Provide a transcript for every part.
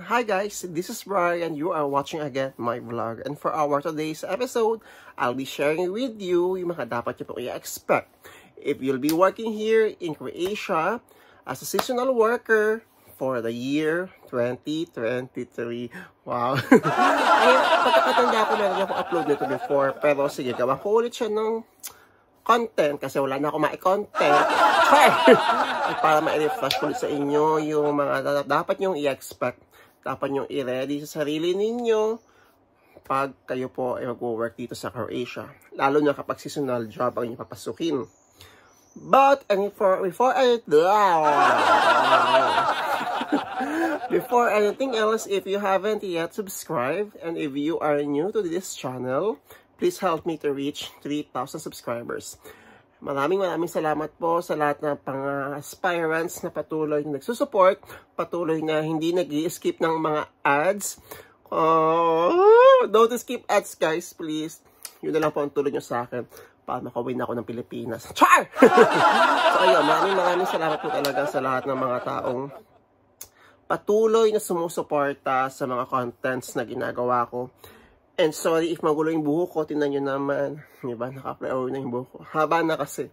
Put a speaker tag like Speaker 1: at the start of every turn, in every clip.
Speaker 1: Hi guys, this is Brian and you are watching again my vlog. And for our today's episode, I'll be sharing with you yung mga dapat nyo pong i-expect. If you'll be working here in Croatia as a seasonal worker for the year 2023. Wow! Ayun, pagkakatanda ko meron akong upload nito before. Pero sige, gawa ko ulit siya ng content kasi wala na akong ma-content. Para ma-refresh ulit sa inyo yung mga dapat nyong i-expect dapat nyo i-ready sa sarili ninyo pag kayo po ay mag-work dito sa Croatia. Lalo na kapag seasonal job ang inyong papasukin. But, and for, before I... before anything else, if you haven't yet subscribed, and if you are new to this channel, please help me to reach 3,000 subscribers. Maraming maraming salamat po sa lahat ng pang-aspirants ah, na patuloy na nagsusupport, patuloy na hindi nag skip ng mga ads. Oh, don't skip ads guys, please. Yun na lang po ang tulong nyo sa akin para makawin ako ng Pilipinas. Char! so ayun, maraming maraming salamat po talaga sa lahat ng mga taong patuloy na sumusuporta sa mga contents na ginagawa ko. And sorry if magulo yung buhok ko, tinan nyo naman. Diba, naka-flower na yung buho ko. Haba na kasi.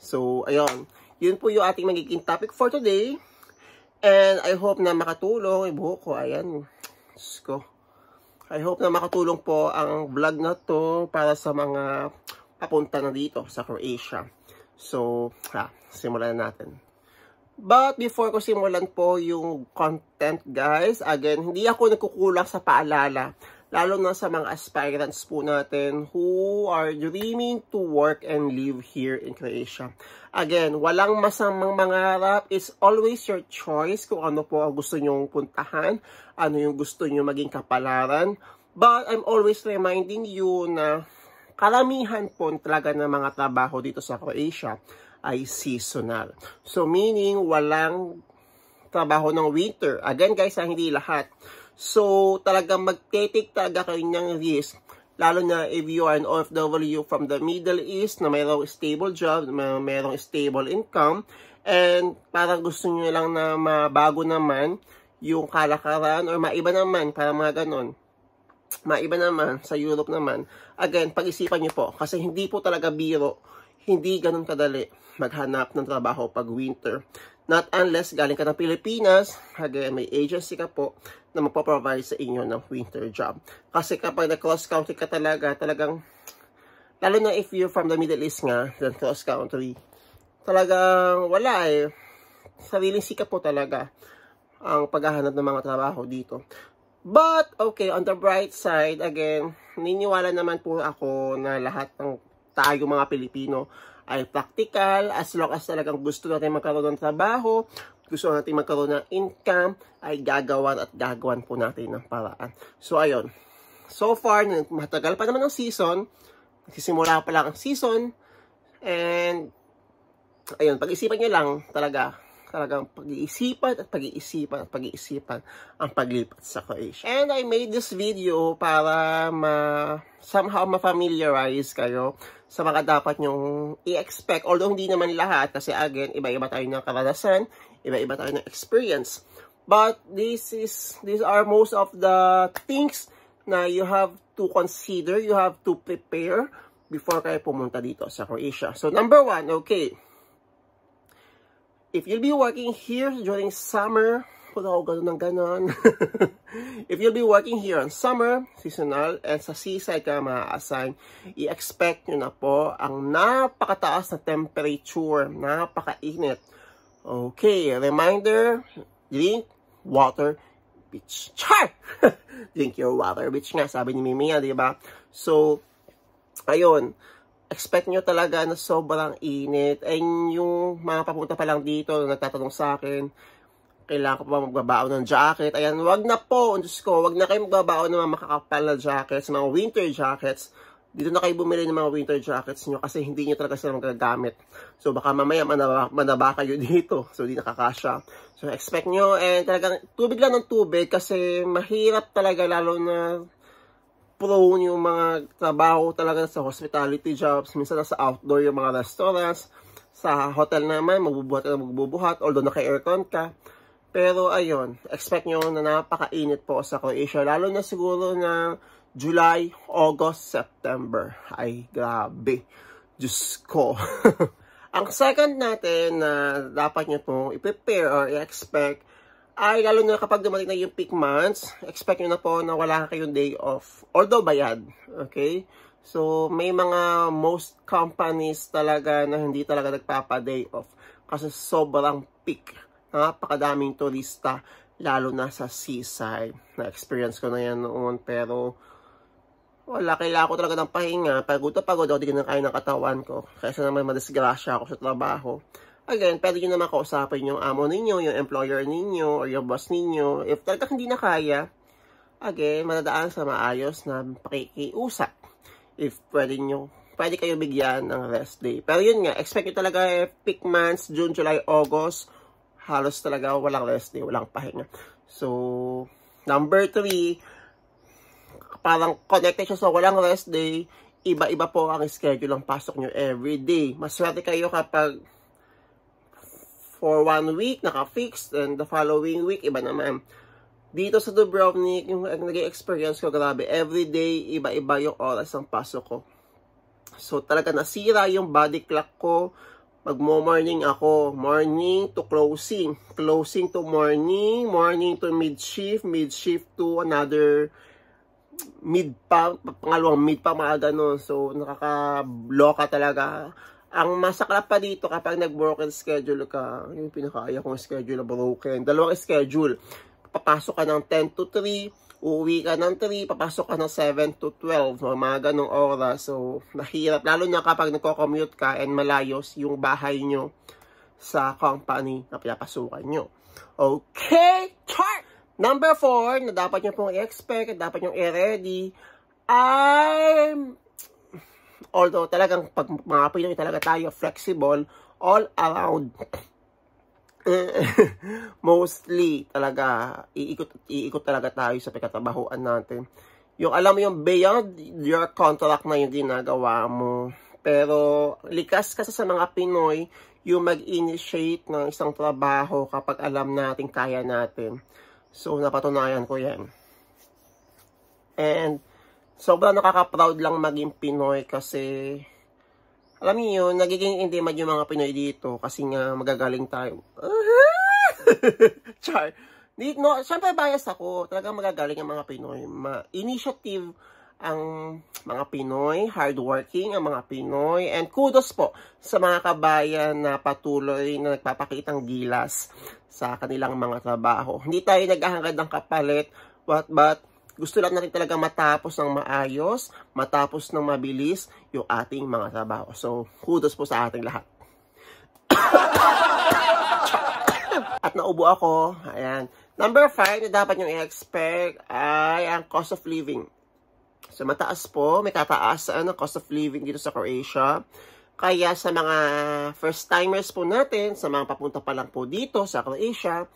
Speaker 1: So, ayun. Yun po yung ating magiging topic for today. And I hope na makatulong yung buho ko. Ayan. Diyos ko. I hope na makatulong po ang vlog na to para sa mga papunta na dito sa Croatia. So, ha, simulan na natin. But before ko simulan po yung content guys, again, hindi ako nagkukulang sa paalala. Lalo na sa mga aspirants po natin who are dreaming to work and live here in Croatia. Again, walang masamang mangarap. It's always your choice kung ano po ang gusto nyong puntahan, ano yung gusto nyong maging kapalaran. But I'm always reminding you na karamihan po talaga ng mga trabaho dito sa Croatia ay seasonal. So meaning walang trabaho ng winter. Again guys, ang ah, hindi lahat. So talagang magtetik talaga kayo ng risk lalo na if you are an OFW from the Middle East na mayroong stable job, may mayroong stable income, and parang gusto nyo lang na mabago naman yung kalakaran or maiba naman para mga ganon. Maiba naman sa Europe naman. Again, pag-isipan nyo po kasi hindi po talaga biro, hindi ganon kadali maghanap ng trabaho pag winter. Not unless galing ka ng Pilipinas, again, may agency ka po na magpo-provide sa inyo ng winter job. Kasi kapag na-cross-country ka talaga, talagang, lalo na if you're from the Middle East nga, then cross-country, talagang wala eh. Sariling sikap po talaga ang paghahanap ng mga trabaho dito. But, okay, on the bright side, again, niniwala naman po ako na lahat ng tayo mga Pilipino ay practical, as long as talagang gusto natin magkaroon ng trabaho, gusto natin magkaroon ng income, ay gagawan at gagawan po natin ng paraan. So, ayun. So far, matagal pa naman ang season. Nagsisimula pa lang ang season. And, ayun, pag-isipan nyo lang talaga Talagang pag-iisipan at pag-iisipan at pag-iisipan ang paglipat sa Croatia. And I made this video para ma somehow ma-familiarize kayo sa mga dapat nyong i-expect. Although hindi naman lahat kasi again, iba-iba tayo ng karanasan, iba-iba tayo ng experience. But this is these are most of the things na you have to consider, you have to prepare before kayo pumunta dito sa Croatia. So number one, okay, if you'll be working here during summer, wala ako ganun ng ganun. if you'll be working here on summer, seasonal, and sa seaside ka maa-assign, i-expect nyo na po ang napakataas na temperature, napakainit. Okay, reminder, drink water bitch. Char! Drink your water, bitch nga, sabi ni Mimi di ba? So, ayun expect nyo talaga na sobrang init. And yung mga papunta pa lang dito, nagtatanong sa akin, kailangan ko pa magbabaon ng jacket. Ayan, wag na po, oh, Diyos ko, wag na kayo magbabaon ng mga makakapal na jackets, mga winter jackets. Dito na kayo bumili ng mga winter jackets nyo kasi hindi nyo talaga sila magagamit. So baka mamaya manaba, manaba kayo dito. So hindi nakakasya. So expect nyo and talagang tubig lang ng tubig kasi mahirap talaga lalo na prone yung mga trabaho talaga sa hospitality jobs, minsan sa outdoor yung mga restaurants, sa hotel naman, magbubuhat na magbubuhat, although naka-aircon ka. Pero ayun, expect nyo na napakainit po sa Croatia, lalo na siguro ng July, August, September. Ay, grabe. Diyos ko. Ang second natin na dapat nyo pong i-prepare or i-expect ay lalo na kapag dumating na yung peak months, expect nyo na po na wala kayong day off. Although bayad, okay? So, may mga most companies talaga na hindi talaga nagpapa-day off kasi sobrang peak. Napakadaming turista, lalo na sa seaside. Na-experience ko na yan noon, pero wala, kailangan ko talaga ng pahinga. Pagod na pagod ako, di na kaya ng katawan ko. Kaysa naman madisgrasya ako sa trabaho. Again, pwede nyo naman kausapin yung amo ninyo, yung employer ninyo, or yung boss ninyo. If talaga hindi na kaya, again, madadaan sa maayos na pakikiusap. If pwede nyo, pwede kayo bigyan ng rest day. Pero yun nga, expect nyo talaga eh, peak months, June, July, August, halos talaga walang rest day, walang pahinga. So, number three, parang connected siya sa walang rest day, iba-iba po ang schedule ng pasok nyo every day. Maswerte kayo kapag for one week, naka-fixed, and the following week, iba naman. Dito sa Dubrovnik, yung naging experience ko, grabe, every day, iba-iba yung oras ng pasok ko. So, talaga nasira yung body clock ko. Magmo-morning ako, morning to closing, closing to morning, morning to mid-shift, mid-shift to another mid pa, pangalawang mid pa, mga ganun. So, nakaka-bloka talaga. Ang masaklap pa dito kapag nag-broken schedule ka, yung pinakaaya kong schedule na broken, dalawang schedule. Papasok ka ng 10 to 3, uuwi ka ng 3, papasok ka ng 7 to 12, mga ganong oras. So, mahirap. Lalo na kapag nagko-commute ka and malayos yung bahay nyo sa company na pinapasukan nyo. Okay, chart! Number 4 na dapat nyo pong i-expect, dapat nyo i-ready, I'm Although talagang pag mga Pinoy talaga tayo flexible all around. Mostly talaga iikot iikot talaga tayo sa pagkatrabahuan natin. Yung alam mo yung beyond your contract na yung ginagawa mo. Pero likas kasi sa mga Pinoy yung mag-initiate ng isang trabaho kapag alam natin kaya natin. So napatunayan ko 'yan. And sobrang nakaka-proud lang maging Pinoy kasi alam niyo yun, nagiging indemad yung mga Pinoy dito kasi nga magagaling tayo. Char. Di, no, syempre bias ako. Talagang magagaling ang mga Pinoy. Ma initiative ang mga Pinoy, hardworking ang mga Pinoy, and kudos po sa mga kabayan na patuloy na nagpapakitang gilas sa kanilang mga trabaho. Hindi tayo naghahangad ng kapalit, what but, but gusto lang natin talaga matapos ng maayos, matapos ng mabilis yung ating mga trabaho. So, kudos po sa ating lahat. At naubo ako. Ayan. Number 5 na dapat yung i-expect ay ang cost of living. So, mataas po. May tataasan ang cost of living dito sa Croatia. Kaya sa mga first-timers po natin, sa mga papunta pa lang po dito sa Croatia,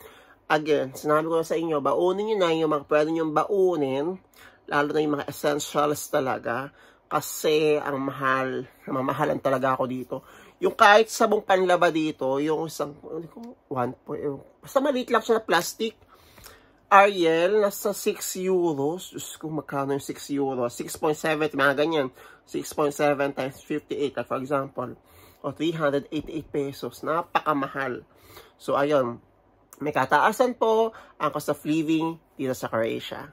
Speaker 1: again, sinabi ko na sa inyo, baunin nyo na yung mga pwede nyo baunin, lalo na yung mga essentials talaga, kasi ang mahal, mamahalan talaga ako dito. Yung kahit sabong panlaba dito, yung isang, ano one point, basta maliit lang siya na plastic, Ariel, nasa 6 euros. Diyos ko, magkano yung 6 euros? 6.7, mga ganyan. 6.7 times 58, like for example. O, 388 pesos. Napakamahal. So, ayun may kataasan po ang cost of living dito sa Croatia.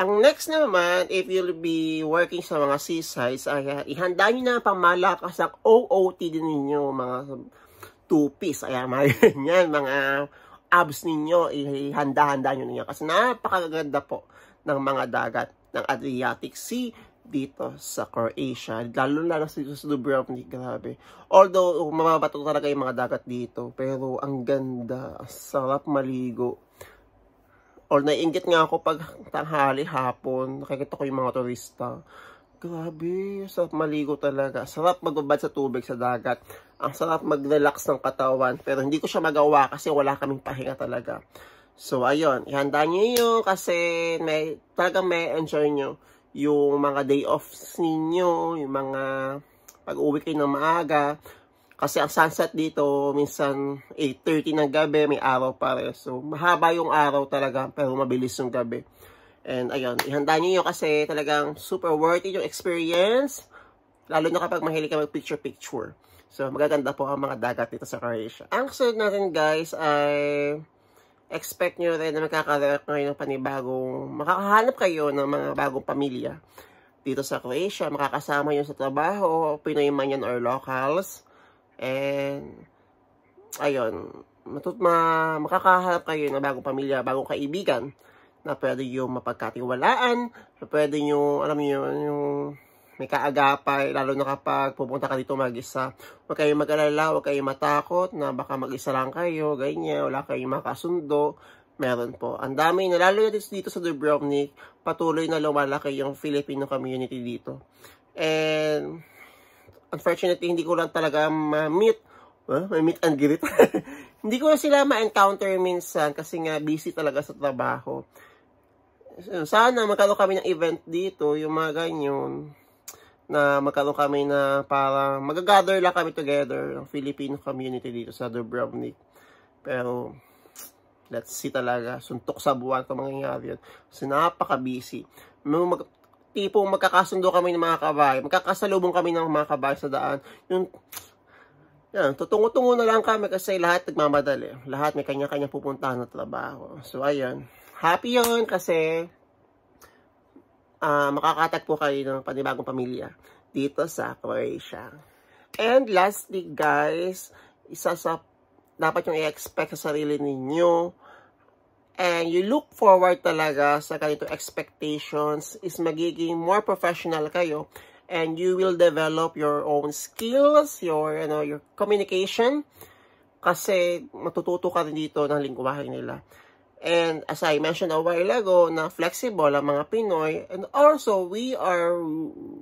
Speaker 1: Ang next naman, if you'll be working sa mga seasides, ay ah, ihanda nyo na pang malakas ang OOTD ninyo, mga two-piece. Ayan, mga yan, mga abs ninyo, ihanda-handa nyo ninyo. Kasi napakaganda po ng mga dagat ng Adriatic Sea dito sa Croatia. Lalo-lalo sa, sa Dubrovnik, grabe. Although, oh, mamabato talaga yung mga dagat dito. Pero, ang ganda. Sarap maligo. Or, naiingit nga ako pag tanghali, hapon. Nakikita ko yung mga turista. Grabe, sarap maligo talaga. Sarap magbabad sa tubig sa dagat. Ang sarap mag-relax ng katawan. Pero, hindi ko siya magawa kasi wala kaming pahinga talaga. So, ayun. Ihanda nyo yun kasi may, talaga may enjoy nyo yung mga day offs ninyo, yung mga pag-uwi kayo ng maaga. Kasi ang sunset dito, minsan 8.30 ng gabi, may araw pa rin. So, mahaba yung araw talaga, pero mabilis yung gabi. And ayun, ihanda nyo yun kasi talagang super worth it yung experience. Lalo na kapag mahilig ka mag-picture-picture. So, magaganda po ang mga dagat dito sa Croatia. Ang sunod natin guys ay expect nyo rin na magkakaroon kayo ng panibagong, makakahanap kayo ng mga bagong pamilya dito sa Croatia. Makakasama yun sa trabaho, Pinoy man yan or locals. And, ayun, matut ma makakahanap kayo ng bagong pamilya, bagong kaibigan na pwede yung mapagkatiwalaan, na pwede yung, alam nyo, yung, yung may kaagapay, lalo na kapag pupunta ka dito mag-isa. Huwag kayong mag-alala, huwag kayong matakot na baka mag-isa lang kayo, ganyan, wala kayong makasundo. Meron po. Ang dami na, lalo na dito sa Dubrovnik, patuloy na lumalaki yung Filipino community dito. And, unfortunately, hindi ko lang talaga ma-meet, huh? may meet and greet. hindi ko sila ma-encounter minsan kasi nga busy talaga sa trabaho sana magkaroon kami ng event dito, yung mga ganyan na magkaroon kami na parang magagather lang kami together ang Filipino community dito sa Dubrovnik. Pero let's see talaga, suntok sa buwan kung mangyayari yun. Kasi napaka-busy. Mag tipong magkakasundo kami ng mga kabay, magkakasalubong kami ng mga kabay sa daan. Yung yan, tutungo-tungo na lang kami kasi lahat nagmamadali. Lahat may kanya-kanya pupuntahan na trabaho. So, ayan. Happy yun kasi uh, makakatagpo kayo ng panibagong pamilya dito sa Croatia. And lastly guys, isa sa dapat yung i-expect sa sarili ninyo and you look forward talaga sa ganito expectations is magiging more professional kayo and you will develop your own skills, your, you know, your communication kasi matututo ka rin dito ng lingwahe nila. And as I mentioned a while ago, na flexible ang mga Pinoy. And also, we are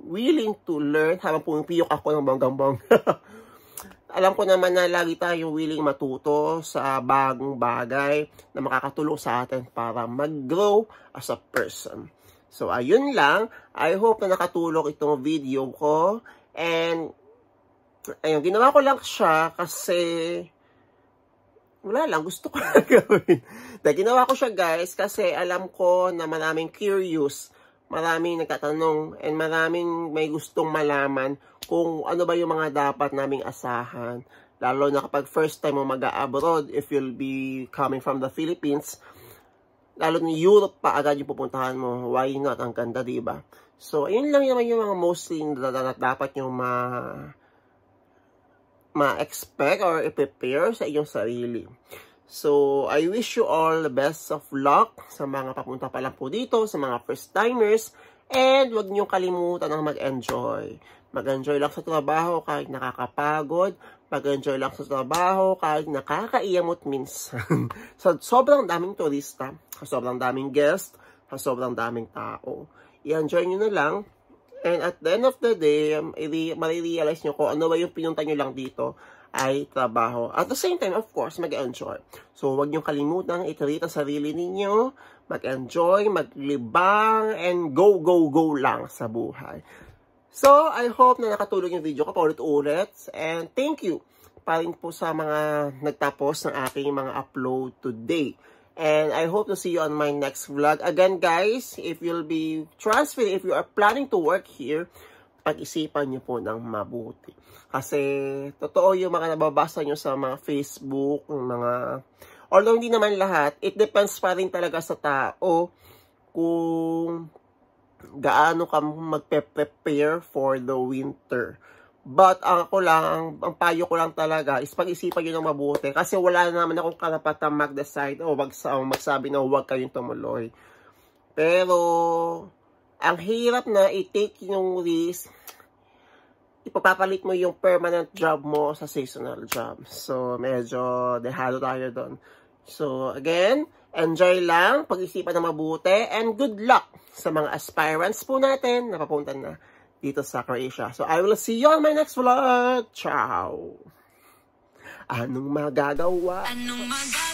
Speaker 1: willing to learn habang pumipiyok ako ng bonggambong. Alam ko naman na lagi tayong willing matuto sa bagong bagay na makakatulong sa atin para mag-grow as a person. So, ayun lang. I hope na nakatulong itong video ko. And, ayun, ginawa ko lang siya kasi wala lang, gusto ko lang gawin. Na ginawa ko siya guys kasi alam ko na maraming curious, maraming nagtatanong, and maraming may gustong malaman kung ano ba yung mga dapat naming asahan. Lalo na kapag first time mo mag-abroad, if you'll be coming from the Philippines, lalo na Europe pa agad yung pupuntahan mo, why not? Ang ganda, diba? So, ayun lang naman yung mga mostly na dapat yung ma ma-expect or i-prepare sa iyong sarili. So, I wish you all the best of luck sa mga papunta pa lang po dito, sa mga first-timers, and wag niyo kalimutan ang mag-enjoy. Mag-enjoy lang sa trabaho kahit nakakapagod, mag-enjoy lang sa trabaho kahit nakakaiyamot minsan. sa sobrang daming turista, sa sobrang daming guest, sa sobrang daming tao. I-enjoy nyo na lang And at the end of the day, um, marirealize nyo ko ano ba yung pinunta nyo lang dito ay trabaho. At the same time, of course, mag-enjoy. So, huwag niyong kalimutan, iterate ang sarili ninyo, mag-enjoy, maglibang, and go, go, go lang sa buhay. So, I hope na nakatulong yung video ko paulit-ulit. And thank you pa rin po sa mga nagtapos ng aking mga upload today. And I hope to see you on my next vlog. Again, guys, if you'll be transferring, if you are planning to work here, pag-isipan nyo po ng mabuti. Kasi, totoo yung mga nababasa nyo sa mga Facebook, mga... Although hindi naman lahat, it depends pa rin talaga sa tao kung gaano ka magpe-prepare for the winter. But ako lang, ang, ang payo ko lang talaga is pag-isipan nyo ng mabuti. Kasi wala naman akong karapatang mag-decide o mag magsabi na huwag kayong tumuloy. Pero, ang hirap na i-take yung risk, ipapapalit mo yung permanent job mo sa seasonal job. So, medyo dehado tayo doon. So, again, enjoy lang, pag-isipan na mabuti, and good luck sa mga aspirants po natin na papunta na dito sa Croatia. So, I will see you on my next vlog. Ciao! Anong magagawa? Anong magagawa?